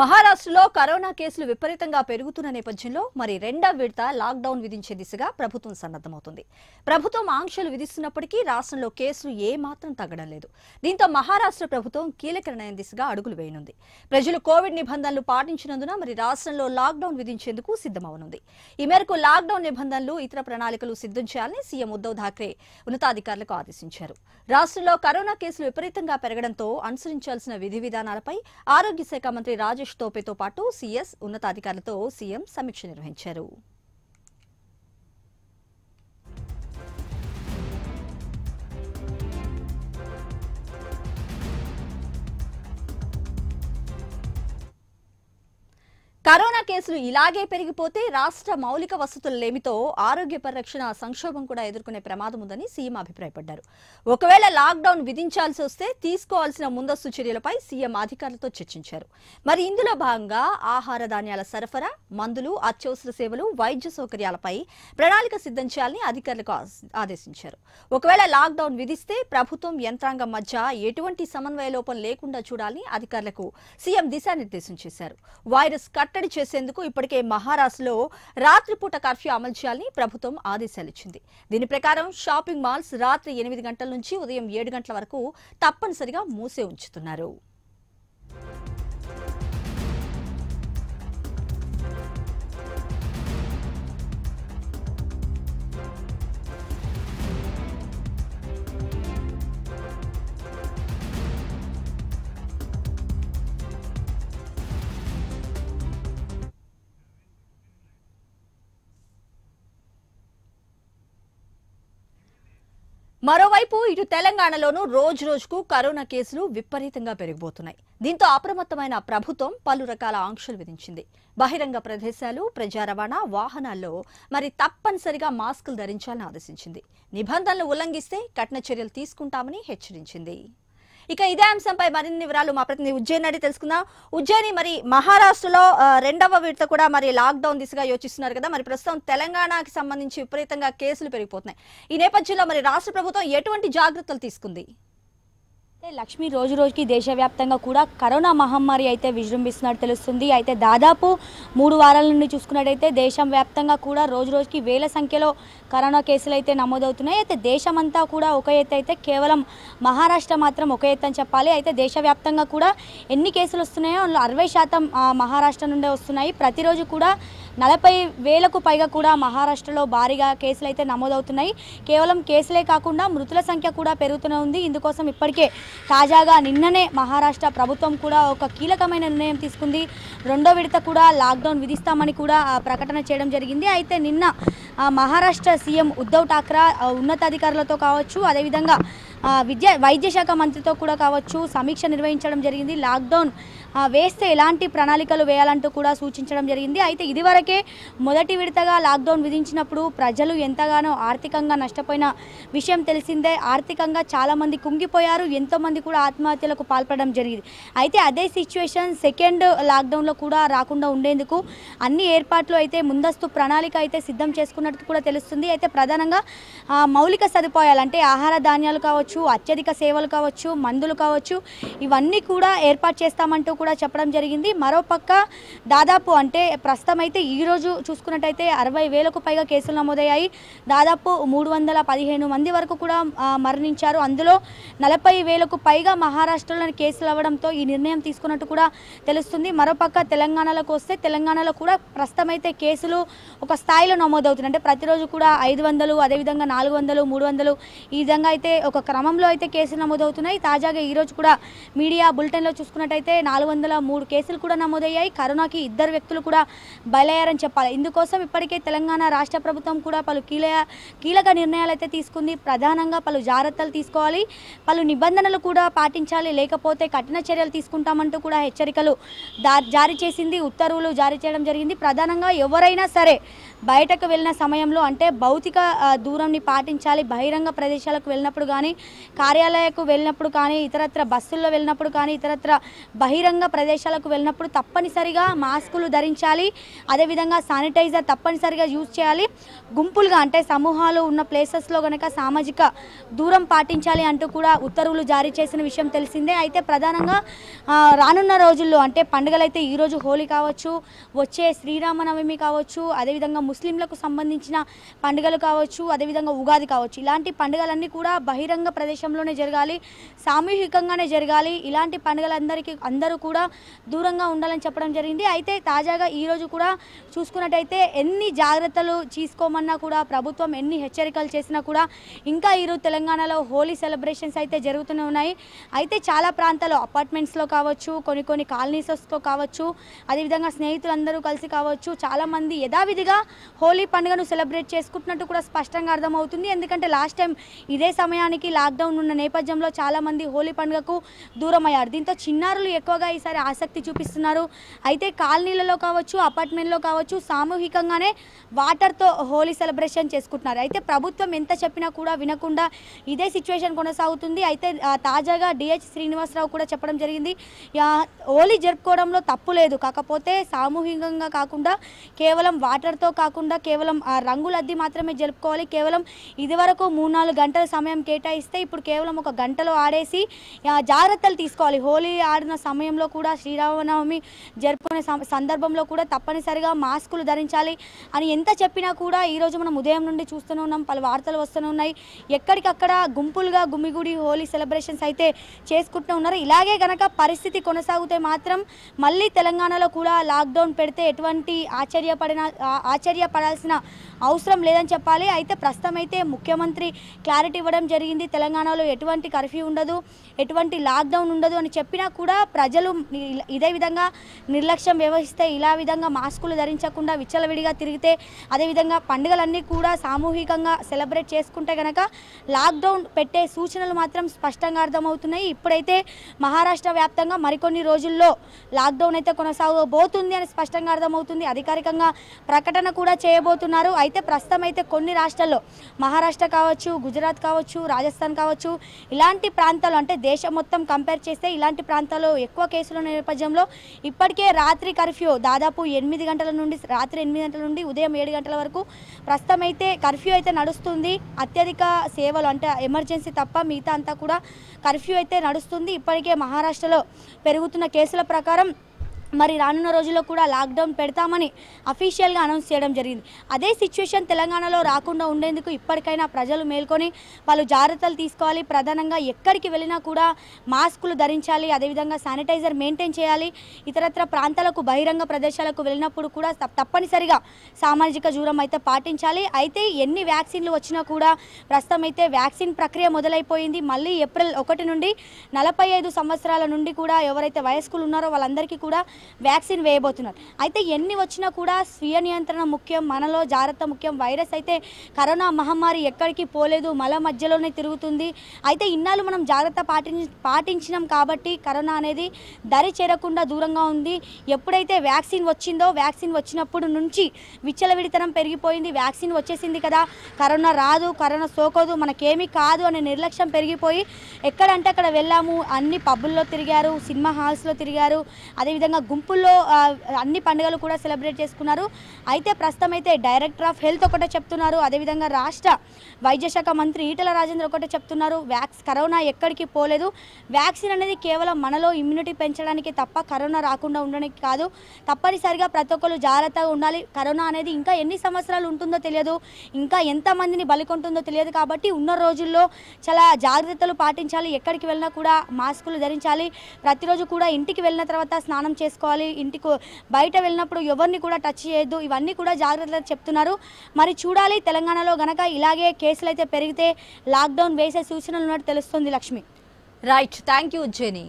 మహారాష్ట్రలో కరోనా కేసులు విపరీతంగా పెరుగుతున్న నేపథ్యంలో మరి రెండవ విడత లాక్డౌన్ విధించే దిశగా ప్రభుత్వం సన్నద్దమవుతుంది ప్రభుత్వం ఆంక్షలు విధిస్తున్నప్పటికీ రాష్ట్రంలో కేసులు ఏమాత్రం తగ్గడం లేదు దీంతో మహారాష్ట్ర ప్రభుత్వం కీలక నిర్ణయం దిశగా అడుగులు వేయనుంది ప్రజలు కోవిడ్ నిబంధనలు పాటించినందున మరి రాష్ట్రంలో లాక్డౌన్ విధించేందుకు సిద్దమవనుంది ఈ మేరకు లాక్డౌన్ నిబంధనలు ఇతర ప్రణాళికలు సిద్దం చేయాలని సీఎం ఉద్దవ్ ఠాక్రే ఉన్నతాధికారులకు ఆదేశించారు రాష్ట్రంలో కరోనా కేసులు విపరీతంగా పెరగడంతో అనుసరించాల్సిన విధి విధానాలపై ఆరోగ్య శాఖ మంత్రి రాజ రాజేష్ తోపేతో పాటు సీఎస్ ఉన్నతాధికారులతో సీఎం సమీక్ష నిర్వహించారు కరోనా కేసులు ఇలాగే పెరిగిపోతే రాష్ట్ర మౌలిక వసతులలేమితో ఆరోగ్య పరిరక్షణ సంక్షోభం కూడా ఎదుర్కొనే ప్రమాదం ఉందని సీఎం అభిప్రాయపడ్డారు ఒకవేళ లాక్డౌన్ విధించాల్సి వస్తే తీసుకోవాల్సిన ముందస్తు చర్యలపై సీఎం అధికారులతో చర్చించారు మరి ఇందులో భాగంగా ఆహార ధాన్యాల సరఫరా మందులు అత్యవసర సేవలు వైద్య సౌకర్యాలపై ప్రణాళిక సిద్ధం చేయాలని అధికారులకు ఆదేశించారు ఒకవేళ లాక్డౌన్ విధిస్తే ప్రభుత్వం యంత్రాంగం మధ్య ఎటువంటి సమన్వయ లోపం లేకుండా చూడాలని అధికారులకు సీఎం దిశానిర్దేశం చేశారు వైరస్ కట్ కట్టడి చేసేందుకు ఇప్పటికే మహారాష్ట్రలో రాత్రిపూట కర్ఫ్యూ అమలు చేయాలని ప్రభుత్వం ఆదేశాలిచ్చింది దీని ప్రకారం షాపింగ్ మాల్స్ రాత్రి ఎనిమిది గంటల నుంచి ఉదయం ఏడు గంటల వరకు తప్పనిసరిగా మూసే ఉంచుతున్నారు మరోవైపు ఇటు తెలంగాణలోనూ రోజు రోజుకు కరోనా కేసులు విపరీతంగా పెరిగిపోతున్నాయి దీంతో అప్రమత్తమైన ప్రభుత్వం పలు రకాల ఆంక్షలు విధించింది బహిరంగ ప్రదేశాలు ప్రజా రవాణా వాహనాల్లో మరి తప్పనిసరిగా మాస్కులు ధరించాలని ఆదేశించింది నిబంధనలు ఉల్లంఘిస్తే కఠిన చర్యలు తీసుకుంటామని హెచ్చరించింది ఇక ఇదే అంశంపై మరిన్ని వివరాలు మా ప్రతినిధి ఉజ్జయిని అడిగి తెలుసుకుందాం ఉజ్జయిని మరి మహారాష్ట్రలో రెండవ విడత కూడా మరి లాక్డౌన్ దిశగా యోచిస్తున్నారు కదా మరి ప్రస్తుతం తెలంగాణకి సంబంధించి విపరీతంగా కేసులు పెరిగిపోతున్నాయి ఈ నేపథ్యంలో మరి రాష్ట్ర ప్రభుత్వం ఎటువంటి జాగ్రత్తలు తీసుకుంది లక్ష్మి రోజు రోజుకి దేశవ్యాప్తంగా కూడా కరోనా మహమ్మారి అయితే విజృంభిస్తున్నట్టు తెలుస్తుంది అయితే దాదాపు మూడు వారాల నుండి చూసుకున్నట్టయితే దేశం వ్యాప్తంగా కూడా రోజు రోజుకి వేల సంఖ్యలో కరోనా కేసులు అయితే నమోదవుతున్నాయి అయితే దేశమంతా కూడా ఒక ఎత్తు అయితే కేవలం మహారాష్ట్ర మాత్రం ఒక ఎత్తు అని చెప్పాలి అయితే దేశవ్యాప్తంగా కూడా ఎన్ని కేసులు వస్తున్నాయో అరవై శాతం మహారాష్ట్ర నుండే వస్తున్నాయి ప్రతిరోజు కూడా నలభై వేలకు పైగా కూడా మహారాష్ట్రలో భారీగా కేసులు అయితే నమోదవుతున్నాయి కేవలం కేసులే కాకుండా మృతుల సంఖ్య కూడా పెరుగుతూనే ఉంది ఇందుకోసం ఇప్పటికే తాజాగా నిన్ననే మహారాష్ట్ర ప్రభుత్వం కూడా ఒక కీలకమైన నిర్ణయం తీసుకుంది రెండో విడత కూడా లాక్డౌన్ విధిస్తామని కూడా ప్రకటన చేయడం జరిగింది అయితే నిన్న మహారాష్ట్ర సీఎం ఉద్ధవ్ ఠాక్రా ఉన్నతాధికారులతో కావచ్చు అదేవిధంగా విద్యా వైద్య శాఖ మంత్రితో కూడా కావచ్చు సమీక్ష నిర్వహించడం జరిగింది లాక్డౌన్ వేస్తే ఎలాంటి ప్రణాళికలు వేయాలంటూ కూడా సూచించడం జరిగింది అయితే ఇదివరకే మొదటి విడతగా లాక్డౌన్ విధించినప్పుడు ప్రజలు ఎంతగానో ఆర్థికంగా నష్టపోయిన విషయం తెలిసిందే ఆర్థికంగా చాలామంది కుంగిపోయారు ఎంతోమంది కూడా ఆత్మహత్యలకు పాల్పడడం జరిగింది అయితే అదే సిచ్యువేషన్ సెకండ్ లాక్డౌన్లో కూడా రాకుండా ఉండేందుకు అన్ని ఏర్పాట్లు అయితే ముందస్తు ప్రణాళిక అయితే సిద్ధం చేసుకున్నట్టు కూడా తెలుస్తుంది అయితే ప్రధానంగా మౌలిక సదుపాయాలు అంటే ఆహార ధాన్యాలు కావచ్చు అత్యధిక సేవలు కావచ్చు మందులు కావచ్చు ఇవన్నీ కూడా ఏర్పాటు చేస్తామంటూ కూడా చెప్పడం జరిగింది మరోపక్క దాదాపు అంటే ప్రస్తుతం అయితే ఈరోజు చూసుకున్నట్టయితే అరవై వేలకు పైగా కేసులు నమోదయ్యాయి దాదాపు మూడు వందల పదిహేను మంది వరకు కూడా మరణించారు అందులో నలభై వేలకు పైగా మహారాష్ట్రలో కేసులు అవ్వడంతో ఈ నిర్ణయం తీసుకున్నట్టు కూడా తెలుస్తుంది మరోపక్క తెలంగాణలోకి వస్తే తెలంగాణలో కూడా ప్రస్తుతం అయితే కేసులు ఒక స్థాయిలో నమోదవుతున్నాయి అంటే ప్రతిరోజు కూడా ఐదు వందలు అదేవిధంగా నాలుగు వందలు మూడు వందలు ఈ విధంగా అయితే ఒక క్రమంలో అయితే కేసులు నమోదవుతున్నాయి తాజాగా ఈరోజు కూడా మీడియా బులెటిన్లో చూసుకున్నట్టయితే నాలుగు వందల మూడు కేసులు కూడా నమోదయ్యాయి కరోనాకి ఇద్దరు వ్యక్తులు కూడా బయలయ్యారని చెప్పాలి ఇందుకోసం ఇప్పటికే తెలంగాణ రాష్ట్ర ప్రభుత్వం కూడా పలు కీల కీలక నిర్ణయాలు అయితే తీసుకుంది ప్రధానంగా పలు జాగ్రత్తలు తీసుకోవాలి పలు నిబంధనలు కూడా పాటించాలి లేకపోతే కఠిన చర్యలు తీసుకుంటామంటూ కూడా హెచ్చరికలు జారీ చేసింది ఉత్తర్వులు జారీ చేయడం జరిగింది ప్రధానంగా ఎవరైనా సరే బయటకు వెళ్ళిన సమయంలో అంటే భౌతిక దూరంని పాటించాలి బహిరంగ ప్రదేశాలకు వెళ్ళినప్పుడు కానీ కార్యాలయకు వెళ్ళినప్పుడు కానీ ఇతరత్ర బస్సుల్లో వెళ్ళినప్పుడు కానీ ఇతరత్ర బహిరంగ ప్రదేశాలకు వెళ్ళినప్పుడు తప్పనిసరిగా మాస్కులు ధరించాలి అదేవిధంగా శానిటైజర్ తప్పనిసరిగా యూజ్ చేయాలి గుంపులుగా అంటే సమూహాలు ఉన్న ప్లేసెస్లో కనుక సామాజిక దూరం పాటించాలి అంటూ కూడా ఉత్తర్వులు జారీ చేసిన విషయం తెలిసిందే అయితే ప్రధానంగా రానున్న రోజుల్లో అంటే పండుగలైతే ఈరోజు హోలీ కావచ్చు వచ్చే శ్రీరామనవమి కావచ్చు అదేవిధంగా ముస్లింలకు సంబంధించిన పండుగలు కావచ్చు అదేవిధంగా ఉగాది కావచ్చు ఇలాంటి పండుగలన్నీ కూడా బహిరంగ ప్రదేశంలోనే జరగాలి సామూహికంగానే జరగాలి ఇలాంటి పండుగలందరికీ అందరూ కూడా దూరంగా ఉండాలని చెప్పడం జరిగింది అయితే తాజాగా ఈరోజు కూడా చూసుకున్నట్టయితే ఎన్ని జాగ్రత్తలు తీసుకోమన్నా కూడా ప్రభుత్వం ఎన్ని హెచ్చరికలు చేసినా కూడా ఇంకా ఈరోజు తెలంగాణలో హోలీ సెలబ్రేషన్స్ అయితే జరుగుతూనే ఉన్నాయి అయితే చాలా ప్రాంతాల్లో అపార్ట్మెంట్స్లో కావచ్చు కొన్ని కొన్ని కాలనీస్తో కావచ్చు అదేవిధంగా స్నేహితులందరూ కలిసి కావచ్చు చాలామంది యథావిధిగా హోలీ పండుగను సెలబ్రేట్ చేసుకుంటున్నట్టు కూడా స్పష్టంగా అర్థమవుతుంది ఎందుకంటే లాస్ట్ టైం ఇదే సమయానికి లాక్డౌన్ ఉన్న నేపథ్యంలో చాలామంది హోలీ పండుగకు దూరమయ్యారు దీంతో చిన్నారులు ఎక్కువగా ఈసారి ఆసక్తి చూపిస్తున్నారు అయితే కాలనీలలో కావచ్చు అపార్ట్మెంట్లో కావచ్చు సామూహికంగానే వాటర్తో హోలీ సెలబ్రేషన్ చేసుకుంటున్నారు అయితే ప్రభుత్వం ఎంత చెప్పినా కూడా వినకుండా ఇదే సిచ్యువేషన్ కొనసాగుతుంది అయితే తాజాగా డిహెచ్ శ్రీనివాసరావు కూడా చెప్పడం జరిగింది హోలీ జరుపుకోవడంలో తప్పు లేదు కాకపోతే సామూహికంగా కాకుండా కేవలం వాటర్తో కాకుండా కాకుండా కేవలం ఆ రంగులద్దీ మాత్రమే జరుపుకోవాలి కేవలం ఇదివరకు మూడు నాలుగు గంటల సమయం కేటాయిస్తే ఇప్పుడు కేవలం ఒక గంటలో ఆడేసి జాగ్రత్తలు తీసుకోవాలి హోలీ ఆడిన సమయంలో కూడా శ్రీరామనవమి జరుపుకునే సందర్భంలో కూడా తప్పనిసరిగా మాస్కులు ధరించాలి అని ఎంత చెప్పినా కూడా ఈరోజు మనం ఉదయం నుండి చూస్తూనే ఉన్నాం పలు వార్తలు వస్తూనే ఉన్నాయి ఎక్కడికక్కడ గుంపులుగా గుమిగుడి హోలీ సెలబ్రేషన్స్ అయితే చేసుకుంటూ ఉన్నారు ఇలాగే గనక పరిస్థితి కొనసాగితే మాత్రం మళ్ళీ తెలంగాణలో కూడా లాక్డౌన్ పెడితే ఎటువంటి ఆశ్చర్యపడిన ఆశ్చర్య పడాల్సిన అవసరం లేదని చెప్పాలి అయితే ప్రస్తుతం అయితే ముఖ్యమంత్రి క్లారిటీ ఇవ్వడం జరిగింది తెలంగాణలో ఎటువంటి కర్ఫ్యూ ఉండదు ఎటువంటి లాక్డౌన్ ఉండదు అని చెప్పినా కూడా ప్రజలు ఇదే విధంగా నిర్లక్ష్యం వ్యవహరిస్తే ఇలా విధంగా మాస్కులు ధరించకుండా విచ్చలవిడిగా తిరిగితే అదేవిధంగా పండుగలన్నీ కూడా సామూహికంగా సెలబ్రేట్ చేసుకుంటే కనుక లాక్డౌన్ పెట్టే సూచనలు మాత్రం స్పష్టంగా అర్థమవుతున్నాయి ఇప్పుడైతే మహారాష్ట్ర వ్యాప్తంగా మరికొన్ని రోజుల్లో లాక్డౌన్ అయితే కొనసాగబోతుంది అని స్పష్టంగా అర్థమవుతుంది అధికారికంగా ప్రకటన కూడా కూడా చేయబోతున్నారు అయితే ప్రస్తుతం అయితే కొన్ని రాష్ట్రాల్లో మహారాష్ట్ర కావచ్చు గుజరాత్ కావచ్చు రాజస్థాన్ కావచ్చు ఇలాంటి ప్రాంతాలు అంటే దేశం మొత్తం కంపేర్ చేస్తే ఇలాంటి ప్రాంతాల్లో ఎక్కువ కేసుల నేపథ్యంలో ఇప్పటికే రాత్రి కర్ఫ్యూ దాదాపు ఎనిమిది గంటల నుండి రాత్రి ఎనిమిది గంటల నుండి ఉదయం ఏడు గంటల వరకు ప్రస్తుతం అయితే కర్ఫ్యూ అయితే నడుస్తుంది అత్యధిక సేవలు అంటే ఎమర్జెన్సీ తప్ప మిగతా అంతా కూడా కర్ఫ్యూ అయితే నడుస్తుంది ఇప్పటికే మహారాష్ట్రలో పెరుగుతున్న కేసుల ప్రకారం మరి రానున్న రోజుల్లో కూడా లాక్డౌన్ పెడతామని అఫీషియల్గా అనౌన్స్ చేయడం జరిగింది అదే సిచ్యువేషన్ తెలంగాణలో రాకుండా ఉండేందుకు ఇప్పటికైనా ప్రజలు మేల్కొని వాళ్ళు జాగ్రత్తలు తీసుకోవాలి ప్రధానంగా ఎక్కడికి వెళ్ళినా కూడా మాస్కులు ధరించాలి అదేవిధంగా శానిటైజర్ మెయింటైన్ చేయాలి ఇతరత్ర ప్రాంతాలకు బహిరంగ ప్రదేశాలకు వెళ్ళినప్పుడు కూడా తప్పనిసరిగా సామాజిక దూరం అయితే పాటించాలి అయితే ఎన్ని వ్యాక్సిన్లు వచ్చినా కూడా ప్రస్తుతం అయితే వ్యాక్సిన్ ప్రక్రియ మొదలైపోయింది మళ్ళీ ఏప్రిల్ ఒకటి నుండి నలభై సంవత్సరాల నుండి కూడా ఎవరైతే వయస్కులు ఉన్నారో వాళ్ళందరికీ కూడా వ్యాక్సిన్ వేయబోతున్నారు అయితే ఎన్ని వచ్చినా కూడా స్వీయ నియంత్రణ ముఖ్యం మనలో జాగ్రత్త ముఖ్యం వైరస్ అయితే కరోనా మహమ్మారి ఎక్కడికి పోలేదు మల మధ్యలోనే తిరుగుతుంది అయితే ఇన్నాళ్ళు మనం జాగ్రత్త పాటి పాటించినాం కాబట్టి కరోనా అనేది దరి చేరకుండా దూరంగా ఉంది ఎప్పుడైతే వ్యాక్సిన్ వచ్చిందో వ్యాక్సిన్ వచ్చినప్పుడు నుంచి విచ్చలవిడితనం పెరిగిపోయింది వ్యాక్సిన్ వచ్చేసింది కదా కరోనా రాదు కరోనా సోకోదు మనకేమీ కాదు అనే నిర్లక్ష్యం పెరిగిపోయి ఎక్కడంటే అక్కడ వెళ్ళాము అన్ని పబ్బుల్లో తిరిగారు సినిమా హాల్స్లో తిరిగారు అదేవిధంగా గుంపుల్లో అన్ని పండుగలు కూడా సెలబ్రేట్ చేసుకున్నారు అయితే ప్రస్తుతం అయితే డైరెక్టర్ ఆఫ్ హెల్త్ ఒకటే చెప్తున్నారు అదేవిధంగా రాష్ట్ర వైద్య శాఖ మంత్రి ఈటల రాజేంద్ర ఒకటే చెప్తున్నారు వ్యాక్స్ కరోనా ఎక్కడికి పోలేదు వ్యాక్సిన్ అనేది కేవలం మనలో ఇమ్యూనిటీ పెంచడానికి తప్ప కరోనా రాకుండా ఉండడానికి కాదు తప్పనిసరిగా ప్రతి ఒక్కరు జాగ్రత్తగా ఉండాలి కరోనా అనేది ఇంకా ఎన్ని సంవత్సరాలు ఉంటుందో తెలియదు ఇంకా ఎంతమందిని బలికొంటుందో తెలియదు కాబట్టి ఉన్న రోజుల్లో చాలా జాగ్రత్తలు పాటించాలి ఎక్కడికి వెళ్ళినా కూడా మాస్కులు ధరించాలి ప్రతిరోజు కూడా ఇంటికి వెళ్ళిన తర్వాత స్నానం చేసుకోవాలి చేసుకోవాలి ఇంటికి బయట వెళ్ళినప్పుడు ఎవరిని కూడా టచ్ చేయొద్దు ఇవన్నీ కూడా జాగ్రత్తలు చెప్తున్నారు మరి చూడాలి తెలంగాణలో గనక ఇలాగే కేసులు అయితే పెరిగితే లాక్డౌన్ వేసే సూచనలు ఉన్నట్టు తెలుస్తుంది Lakshmi right thank you Ujjaini